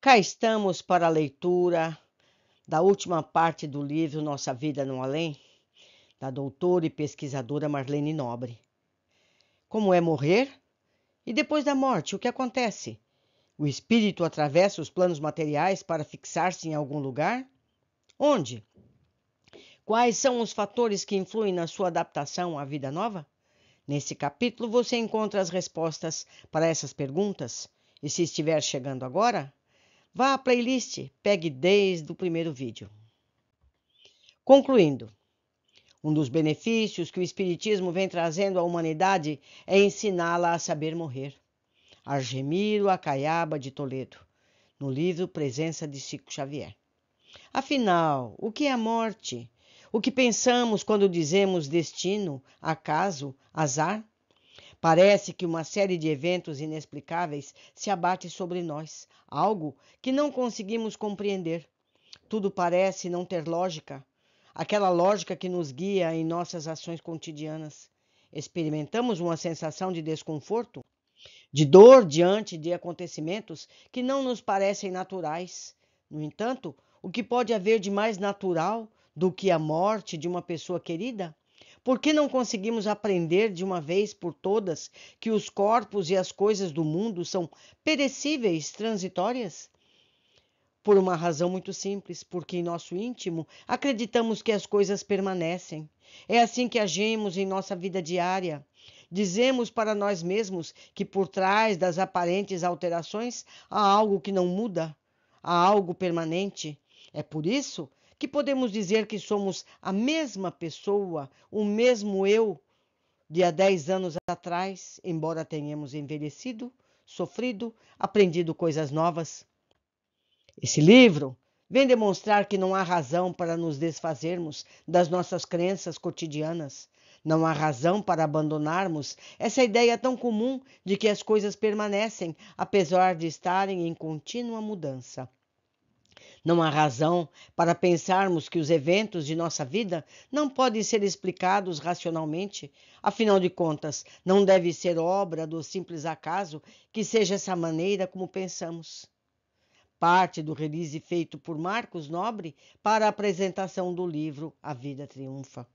Cá estamos para a leitura da última parte do livro Nossa Vida no Além, da doutora e pesquisadora Marlene Nobre. Como é morrer? E depois da morte, o que acontece? O espírito atravessa os planos materiais para fixar-se em algum lugar? Onde? Quais são os fatores que influem na sua adaptação à vida nova? Nesse capítulo você encontra as respostas para essas perguntas. E se estiver chegando agora, Vá à playlist, pegue desde o primeiro vídeo. Concluindo, um dos benefícios que o Espiritismo vem trazendo à humanidade é ensiná-la a saber morrer. Argemiro Acaiaba de Toledo, no livro Presença de Chico Xavier. Afinal, o que é a morte? O que pensamos quando dizemos destino, acaso, azar? Parece que uma série de eventos inexplicáveis se abate sobre nós, algo que não conseguimos compreender. Tudo parece não ter lógica, aquela lógica que nos guia em nossas ações cotidianas. Experimentamos uma sensação de desconforto, de dor diante de acontecimentos que não nos parecem naturais. No entanto, o que pode haver de mais natural do que a morte de uma pessoa querida? Por que não conseguimos aprender de uma vez por todas que os corpos e as coisas do mundo são perecíveis, transitórias? Por uma razão muito simples, porque em nosso íntimo acreditamos que as coisas permanecem. É assim que agimos em nossa vida diária. Dizemos para nós mesmos que por trás das aparentes alterações há algo que não muda, há algo permanente. É por isso que podemos dizer que somos a mesma pessoa, o mesmo eu de há dez anos atrás, embora tenhamos envelhecido, sofrido, aprendido coisas novas. Esse livro vem demonstrar que não há razão para nos desfazermos das nossas crenças cotidianas. Não há razão para abandonarmos essa ideia tão comum de que as coisas permanecem, apesar de estarem em contínua mudança. Não há razão para pensarmos que os eventos de nossa vida não podem ser explicados racionalmente. Afinal de contas, não deve ser obra do simples acaso que seja essa maneira como pensamos. Parte do release feito por Marcos Nobre para a apresentação do livro A Vida Triunfa.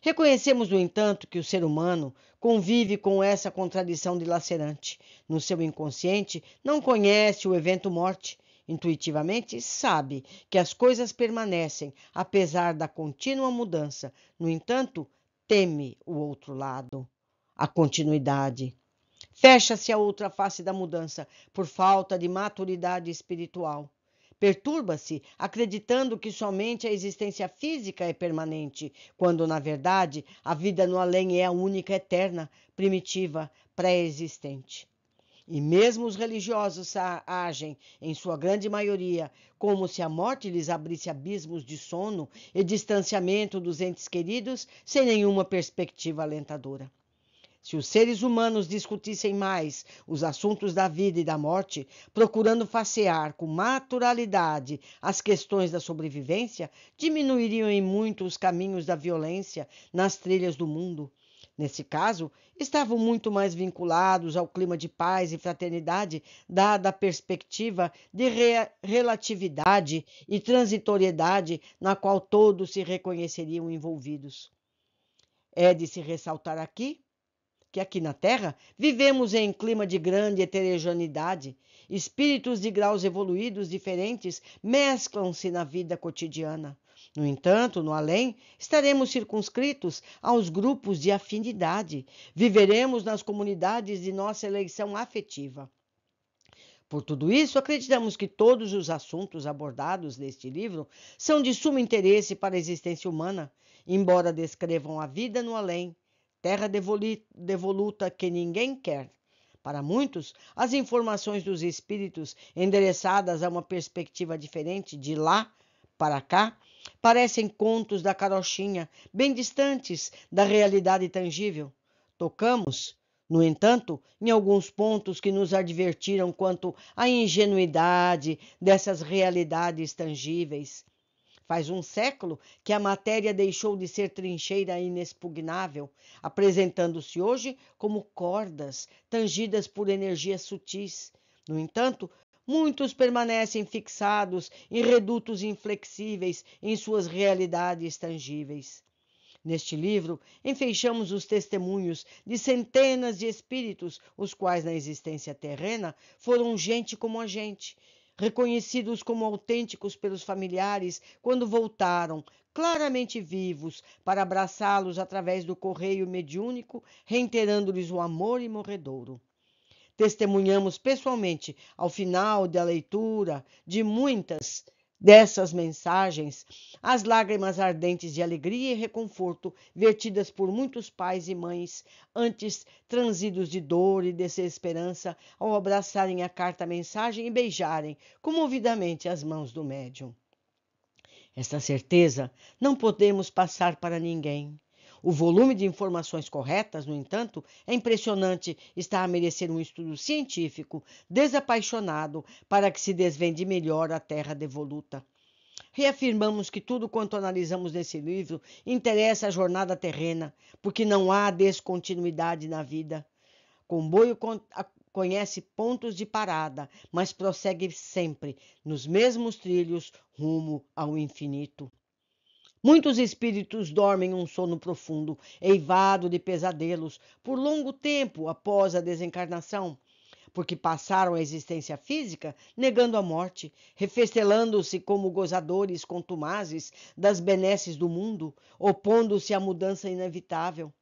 Reconhecemos, no entanto, que o ser humano convive com essa contradição dilacerante. No seu inconsciente, não conhece o evento morte, Intuitivamente, sabe que as coisas permanecem, apesar da contínua mudança. No entanto, teme o outro lado, a continuidade. Fecha-se a outra face da mudança por falta de maturidade espiritual. Perturba-se acreditando que somente a existência física é permanente, quando, na verdade, a vida no além é a única eterna, primitiva, pré-existente. E mesmo os religiosos agem, em sua grande maioria, como se a morte lhes abrisse abismos de sono e distanciamento dos entes queridos, sem nenhuma perspectiva alentadora. Se os seres humanos discutissem mais os assuntos da vida e da morte, procurando facear com naturalidade as questões da sobrevivência, diminuiriam em muito os caminhos da violência nas trilhas do mundo Nesse caso, estavam muito mais vinculados ao clima de paz e fraternidade, dada a perspectiva de re relatividade e transitoriedade na qual todos se reconheceriam envolvidos. É de se ressaltar aqui que aqui na Terra vivemos em clima de grande heterogeneidade. Espíritos de graus evoluídos diferentes mesclam-se na vida cotidiana. No entanto, no além, estaremos circunscritos aos grupos de afinidade, viveremos nas comunidades de nossa eleição afetiva. Por tudo isso, acreditamos que todos os assuntos abordados neste livro são de sumo interesse para a existência humana, embora descrevam a vida no além, terra devoluta que ninguém quer. Para muitos, as informações dos espíritos endereçadas a uma perspectiva diferente de lá para cá Parecem contos da carochinha, bem distantes da realidade tangível. Tocamos, no entanto, em alguns pontos que nos advertiram quanto à ingenuidade dessas realidades tangíveis. Faz um século que a matéria deixou de ser trincheira inexpugnável, apresentando-se hoje como cordas tangidas por energias sutis. No entanto, Muitos permanecem fixados em redutos inflexíveis em suas realidades tangíveis. Neste livro, enfeixamos os testemunhos de centenas de espíritos, os quais na existência terrena foram gente como a gente, reconhecidos como autênticos pelos familiares quando voltaram, claramente vivos, para abraçá-los através do correio mediúnico, reiterando-lhes o amor imorredouro testemunhamos pessoalmente ao final da leitura de muitas dessas mensagens, as lágrimas ardentes de alegria e reconforto vertidas por muitos pais e mães, antes transidos de dor e desesperança, ao abraçarem a carta mensagem e beijarem comovidamente as mãos do médium. Esta certeza não podemos passar para ninguém. O volume de informações corretas, no entanto, é impressionante, está a merecer um estudo científico desapaixonado para que se desvende melhor a terra devoluta. Reafirmamos que tudo quanto analisamos nesse livro interessa a jornada terrena, porque não há descontinuidade na vida. Comboio conhece pontos de parada, mas prossegue sempre nos mesmos trilhos rumo ao infinito. Muitos espíritos dormem um sono profundo, eivado de pesadelos, por longo tempo após a desencarnação, porque passaram a existência física negando a morte, refestelando-se como gozadores contumazes das benesses do mundo, opondo-se à mudança inevitável.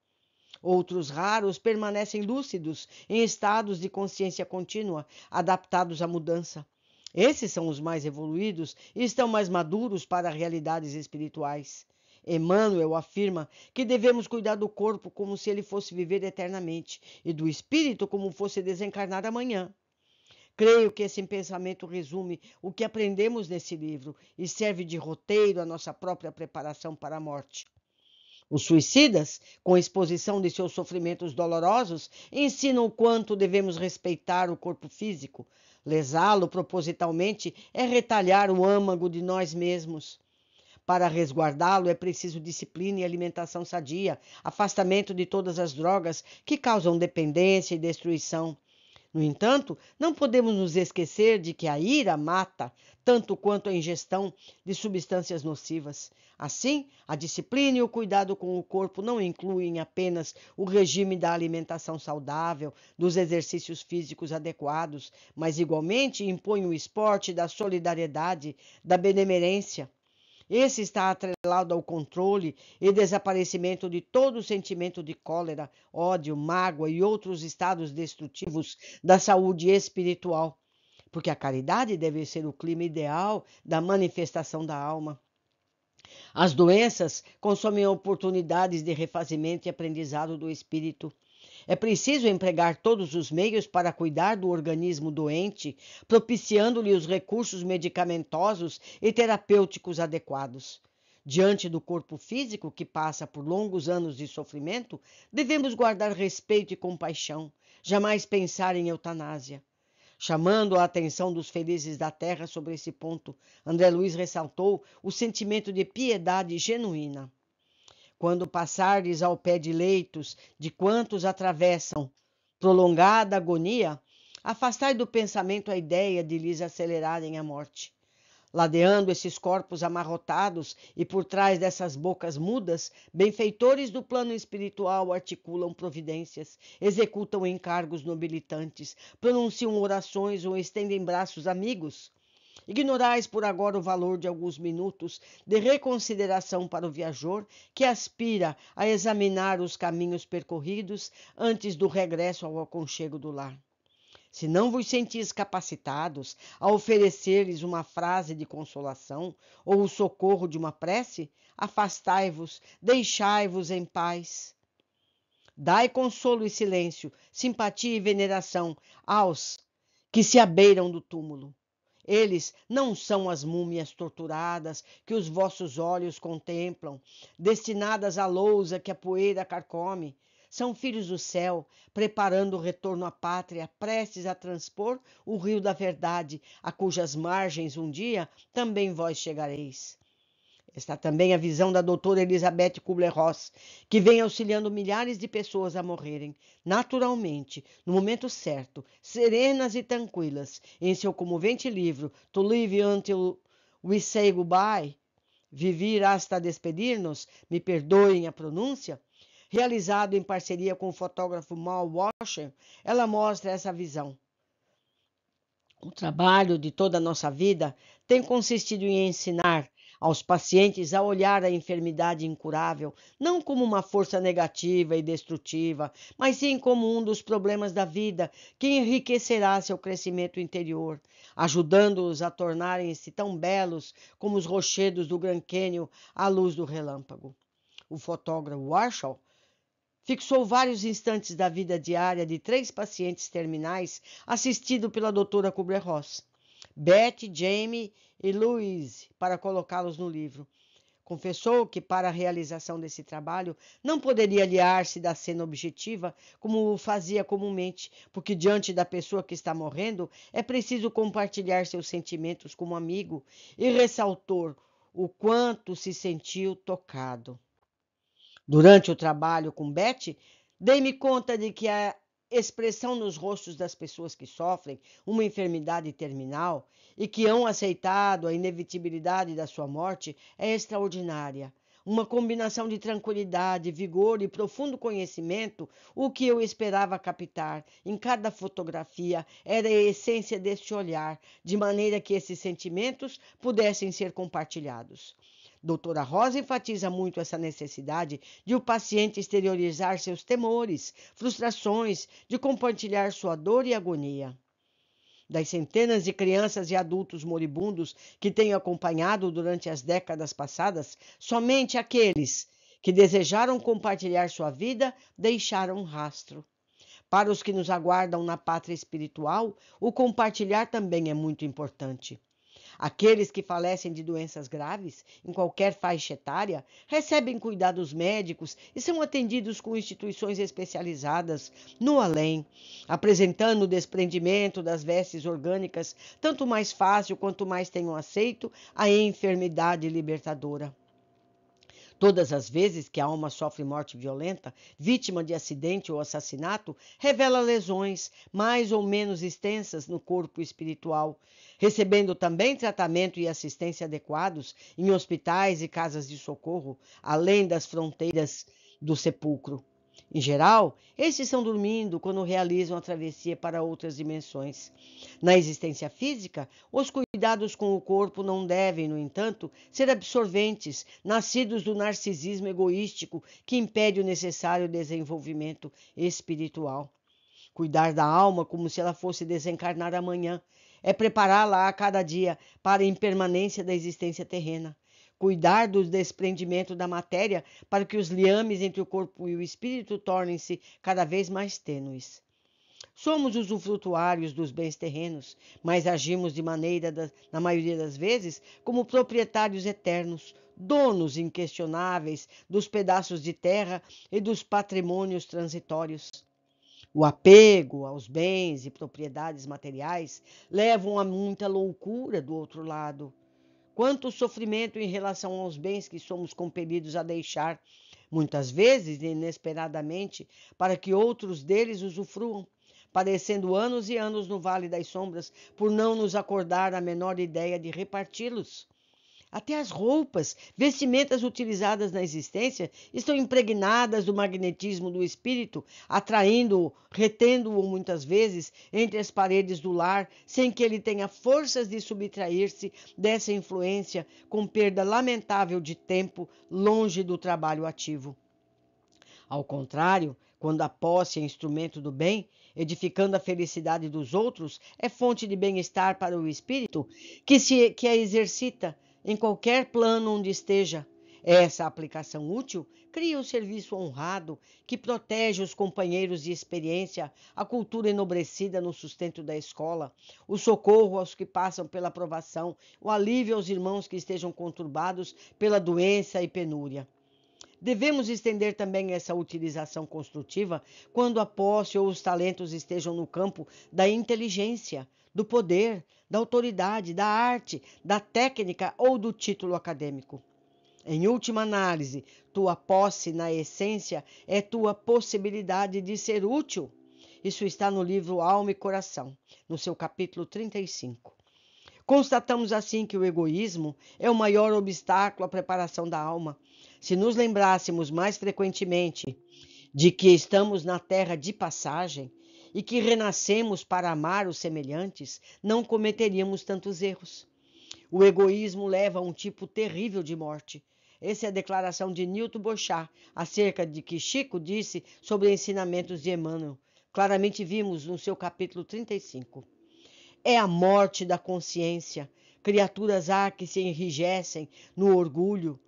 Outros raros permanecem lúcidos, em estados de consciência contínua, adaptados à mudança esses são os mais evoluídos e estão mais maduros para realidades espirituais. Emmanuel afirma que devemos cuidar do corpo como se ele fosse viver eternamente e do espírito como fosse desencarnar amanhã. Creio que esse pensamento resume o que aprendemos nesse livro e serve de roteiro à nossa própria preparação para a morte. Os suicidas, com exposição de seus sofrimentos dolorosos, ensinam o quanto devemos respeitar o corpo físico, Lesá-lo propositalmente é retalhar o âmago de nós mesmos. Para resguardá-lo é preciso disciplina e alimentação sadia, afastamento de todas as drogas que causam dependência e destruição, no entanto, não podemos nos esquecer de que a ira mata tanto quanto a ingestão de substâncias nocivas. Assim, a disciplina e o cuidado com o corpo não incluem apenas o regime da alimentação saudável, dos exercícios físicos adequados, mas igualmente impõem o esporte da solidariedade, da benemerência esse está atrelado ao controle e desaparecimento de todo sentimento de cólera, ódio, mágoa e outros estados destrutivos da saúde espiritual, porque a caridade deve ser o clima ideal da manifestação da alma. As doenças consomem oportunidades de refazimento e aprendizado do espírito. É preciso empregar todos os meios para cuidar do organismo doente, propiciando-lhe os recursos medicamentosos e terapêuticos adequados. Diante do corpo físico que passa por longos anos de sofrimento, devemos guardar respeito e compaixão, jamais pensar em eutanásia. Chamando a atenção dos felizes da terra sobre esse ponto, André Luiz ressaltou o sentimento de piedade genuína quando passares ao pé de leitos de quantos atravessam prolongada agonia, afastai do pensamento a ideia de lhes acelerarem a morte. Ladeando esses corpos amarrotados e por trás dessas bocas mudas, benfeitores do plano espiritual articulam providências, executam encargos nobilitantes, pronunciam orações ou estendem braços amigos. Ignorais por agora o valor de alguns minutos de reconsideração para o viajor que aspira a examinar os caminhos percorridos antes do regresso ao aconchego do lar. Se não vos sentis capacitados a oferecer-lhes uma frase de consolação ou o socorro de uma prece, afastai-vos, deixai-vos em paz. Dai consolo e silêncio, simpatia e veneração aos que se abeiram do túmulo. Eles não são as múmias torturadas que os vossos olhos contemplam, destinadas à lousa que a poeira carcome. São filhos do céu, preparando o retorno à pátria, prestes a transpor o rio da verdade, a cujas margens um dia também vós chegareis. Está também a visão da doutora Elizabeth Kubler-Ross, que vem auxiliando milhares de pessoas a morrerem, naturalmente, no momento certo, serenas e tranquilas, em seu comovente livro To Live Until We Say Goodbye, Vivir hasta despedir-nos, me perdoem a pronúncia, realizado em parceria com o fotógrafo Mal Washer, ela mostra essa visão. O trabalho de toda a nossa vida tem consistido em ensinar aos pacientes a olhar a enfermidade incurável não como uma força negativa e destrutiva, mas sim como um dos problemas da vida que enriquecerá seu crescimento interior, ajudando-os a tornarem-se tão belos como os rochedos do Grand Canyon à luz do relâmpago. O fotógrafo Warshall fixou vários instantes da vida diária de três pacientes terminais assistido pela doutora Kubler-Ross. Beth, Jamie e Louise para colocá-los no livro. Confessou que, para a realização desse trabalho, não poderia aliar-se da cena objetiva como fazia comumente, porque diante da pessoa que está morrendo é preciso compartilhar seus sentimentos como amigo e ressaltou o quanto se sentiu tocado. Durante o trabalho com Betty, dei-me conta de que a expressão nos rostos das pessoas que sofrem uma enfermidade terminal e que hão aceitado a inevitabilidade da sua morte é extraordinária. Uma combinação de tranquilidade, vigor e profundo conhecimento, o que eu esperava captar em cada fotografia era a essência deste olhar, de maneira que esses sentimentos pudessem ser compartilhados. Doutora Rosa enfatiza muito essa necessidade de o paciente exteriorizar seus temores, frustrações, de compartilhar sua dor e agonia. Das centenas de crianças e adultos moribundos que tenho acompanhado durante as décadas passadas, somente aqueles que desejaram compartilhar sua vida deixaram um rastro. Para os que nos aguardam na pátria espiritual, o compartilhar também é muito importante. Aqueles que falecem de doenças graves, em qualquer faixa etária, recebem cuidados médicos e são atendidos com instituições especializadas no além, apresentando o desprendimento das vestes orgânicas, tanto mais fácil quanto mais tenham aceito a enfermidade libertadora. Todas as vezes que a alma sofre morte violenta, vítima de acidente ou assassinato, revela lesões mais ou menos extensas no corpo espiritual, recebendo também tratamento e assistência adequados em hospitais e casas de socorro, além das fronteiras do sepulcro. Em geral, estes estão dormindo quando realizam a travessia para outras dimensões. Na existência física, os cuidados com o corpo não devem, no entanto, ser absorventes, nascidos do narcisismo egoístico que impede o necessário desenvolvimento espiritual. Cuidar da alma como se ela fosse desencarnar amanhã é prepará-la a cada dia para a impermanência da existência terrena cuidar do desprendimento da matéria para que os liames entre o corpo e o espírito tornem-se cada vez mais tênues. Somos usufrutuários dos bens terrenos, mas agimos de maneira, da, na maioria das vezes, como proprietários eternos, donos inquestionáveis dos pedaços de terra e dos patrimônios transitórios. O apego aos bens e propriedades materiais levam a muita loucura do outro lado Quanto sofrimento em relação aos bens que somos compelidos a deixar, muitas vezes inesperadamente, para que outros deles usufruam, padecendo anos e anos no vale das sombras por não nos acordar a menor ideia de reparti-los. Até as roupas, vestimentas utilizadas na existência, estão impregnadas do magnetismo do espírito, atraindo-o, retendo-o muitas vezes entre as paredes do lar, sem que ele tenha forças de subtrair-se dessa influência, com perda lamentável de tempo longe do trabalho ativo. Ao contrário, quando a posse é instrumento do bem, edificando a felicidade dos outros, é fonte de bem-estar para o espírito que, se, que a exercita em qualquer plano onde esteja. Essa aplicação útil cria um serviço honrado que protege os companheiros de experiência, a cultura enobrecida no sustento da escola, o socorro aos que passam pela provação, o alívio aos irmãos que estejam conturbados pela doença e penúria. Devemos estender também essa utilização construtiva quando a posse ou os talentos estejam no campo da inteligência, do poder, da autoridade, da arte, da técnica ou do título acadêmico. Em última análise, tua posse na essência é tua possibilidade de ser útil. Isso está no livro Alma e Coração, no seu capítulo 35. Constatamos assim que o egoísmo é o maior obstáculo à preparação da alma. Se nos lembrássemos mais frequentemente de que estamos na terra de passagem, e que renascemos para amar os semelhantes, não cometeríamos tantos erros. O egoísmo leva a um tipo terrível de morte. Essa é a declaração de Newton Bochar acerca de que Chico disse sobre ensinamentos de Emmanuel. Claramente vimos no seu capítulo 35. É a morte da consciência. Criaturas há que se enrijecem no orgulho,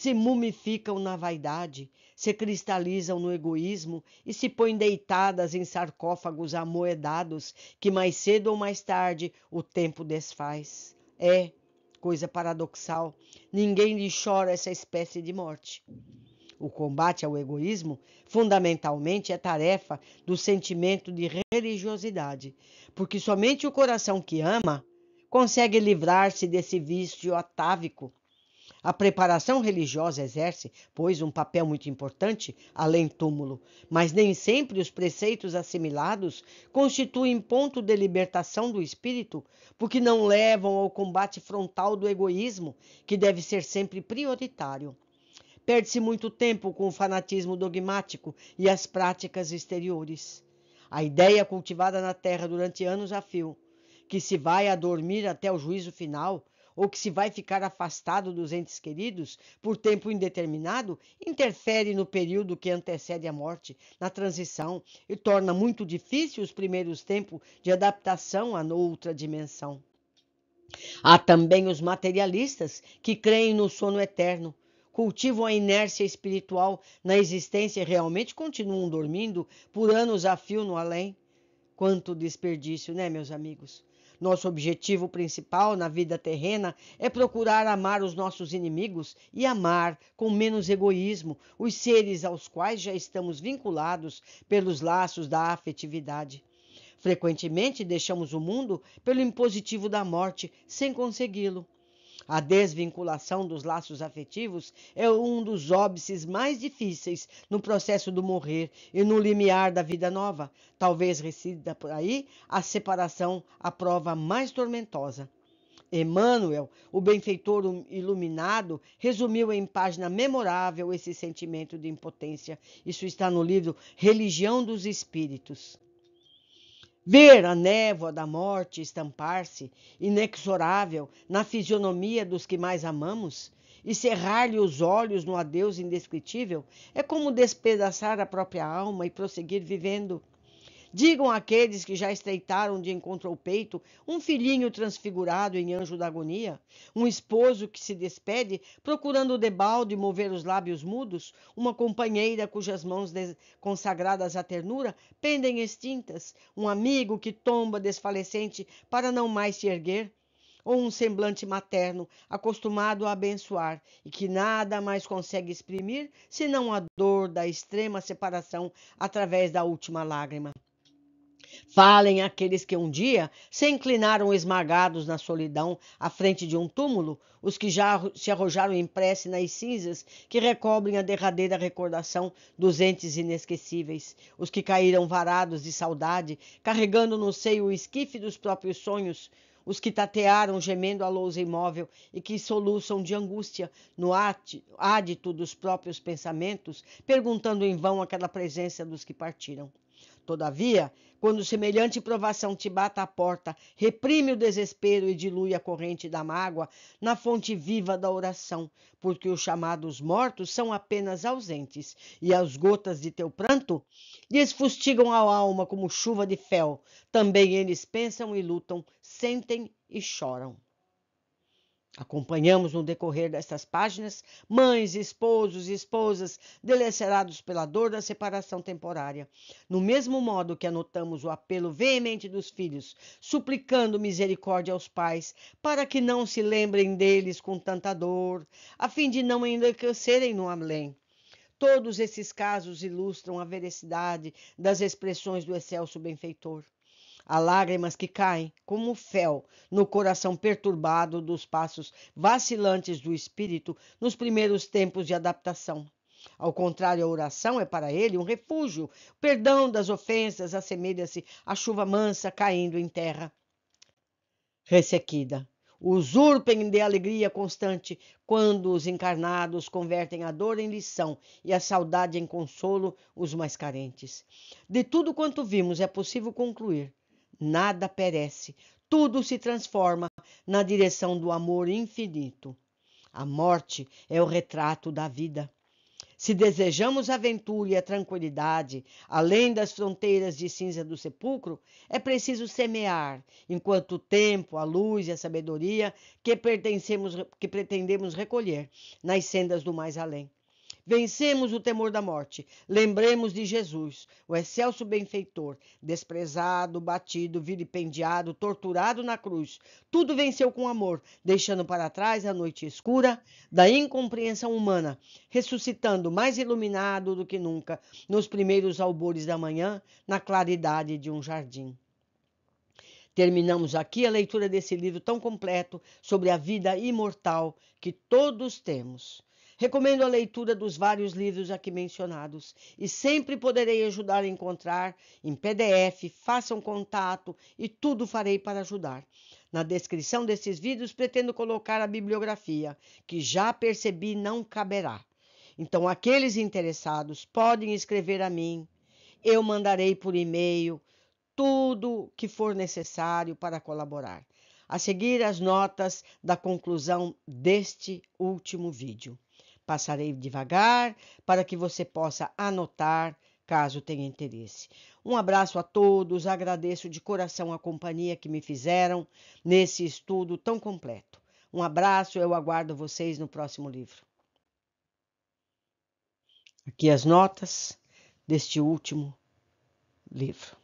se mumificam na vaidade, se cristalizam no egoísmo e se põem deitadas em sarcófagos amoedados que mais cedo ou mais tarde o tempo desfaz. É, coisa paradoxal, ninguém lhe chora essa espécie de morte. O combate ao egoísmo, fundamentalmente, é tarefa do sentimento de religiosidade, porque somente o coração que ama consegue livrar-se desse vício atávico a preparação religiosa exerce, pois, um papel muito importante além túmulo, mas nem sempre os preceitos assimilados constituem ponto de libertação do espírito, porque não levam ao combate frontal do egoísmo, que deve ser sempre prioritário. Perde-se muito tempo com o fanatismo dogmático e as práticas exteriores. A ideia cultivada na terra durante anos a fio, que se vai a dormir até o juízo final, ou que se vai ficar afastado dos entes queridos por tempo indeterminado, interfere no período que antecede a morte, na transição, e torna muito difícil os primeiros tempos de adaptação à outra dimensão. Há também os materialistas que creem no sono eterno, cultivam a inércia espiritual na existência e realmente continuam dormindo por anos a fio no além. Quanto desperdício, né, meus amigos? Nosso objetivo principal na vida terrena é procurar amar os nossos inimigos e amar, com menos egoísmo, os seres aos quais já estamos vinculados pelos laços da afetividade. Frequentemente deixamos o mundo pelo impositivo da morte sem consegui-lo. A desvinculação dos laços afetivos é um dos óbices mais difíceis no processo do morrer e no limiar da vida nova. Talvez resida por aí a separação, a prova mais tormentosa. Emmanuel, o benfeitor iluminado, resumiu em página memorável esse sentimento de impotência. Isso está no livro Religião dos Espíritos. Ver a névoa da morte estampar-se, inexorável, na fisionomia dos que mais amamos e cerrar-lhe os olhos no adeus indescritível é como despedaçar a própria alma e prosseguir vivendo, Digam aqueles que já estreitaram de encontro ao peito um filhinho transfigurado em anjo da agonia, um esposo que se despede procurando debalde mover os lábios mudos, uma companheira cujas mãos consagradas à ternura pendem extintas, um amigo que tomba desfalecente para não mais se erguer, ou um semblante materno acostumado a abençoar e que nada mais consegue exprimir senão a dor da extrema separação através da última lágrima. Falem aqueles que um dia se inclinaram esmagados na solidão à frente de um túmulo, os que já se arrojaram em prece nas cinzas que recobrem a derradeira recordação dos entes inesquecíveis, os que caíram varados de saudade, carregando no seio o esquife dos próprios sonhos, os que tatearam gemendo a lousa imóvel e que soluçam de angústia no ádito dos próprios pensamentos, perguntando em vão aquela presença dos que partiram. Todavia, quando semelhante provação te bata à porta, reprime o desespero e dilui a corrente da mágoa na fonte viva da oração, porque os chamados mortos são apenas ausentes, e as gotas de teu pranto lhes fustigam a alma como chuva de fel. Também eles pensam e lutam, sentem e choram. Acompanhamos no decorrer destas páginas mães, esposos e esposas delacerados pela dor da separação temporária. No mesmo modo que anotamos o apelo veemente dos filhos, suplicando misericórdia aos pais, para que não se lembrem deles com tanta dor, a fim de não enlouquecerem no além. Todos esses casos ilustram a veracidade das expressões do excelso benfeitor. Há lágrimas que caem como fel no coração perturbado dos passos vacilantes do espírito nos primeiros tempos de adaptação. Ao contrário, a oração é para ele um refúgio. O perdão das ofensas assemelha-se à chuva mansa caindo em terra ressequida. Usurpem de alegria constante quando os encarnados convertem a dor em lição e a saudade em consolo os mais carentes. De tudo quanto vimos, é possível concluir nada perece, tudo se transforma na direção do amor infinito. A morte é o retrato da vida. Se desejamos a aventura e a tranquilidade, além das fronteiras de cinza do sepulcro, é preciso semear, enquanto o tempo, a luz e a sabedoria que, que pretendemos recolher nas sendas do mais além. Vencemos o temor da morte. Lembremos de Jesus, o excelso benfeitor, desprezado, batido, vilipendiado, torturado na cruz. Tudo venceu com amor, deixando para trás a noite escura da incompreensão humana, ressuscitando mais iluminado do que nunca nos primeiros albores da manhã, na claridade de um jardim. Terminamos aqui a leitura desse livro tão completo sobre a vida imortal que todos temos. Recomendo a leitura dos vários livros aqui mencionados e sempre poderei ajudar a encontrar em PDF, façam contato e tudo farei para ajudar. Na descrição desses vídeos pretendo colocar a bibliografia, que já percebi não caberá. Então, aqueles interessados podem escrever a mim, eu mandarei por e-mail tudo que for necessário para colaborar. A seguir, as notas da conclusão deste último vídeo. Passarei devagar para que você possa anotar caso tenha interesse. Um abraço a todos, agradeço de coração a companhia que me fizeram nesse estudo tão completo. Um abraço, eu aguardo vocês no próximo livro. Aqui as notas deste último livro.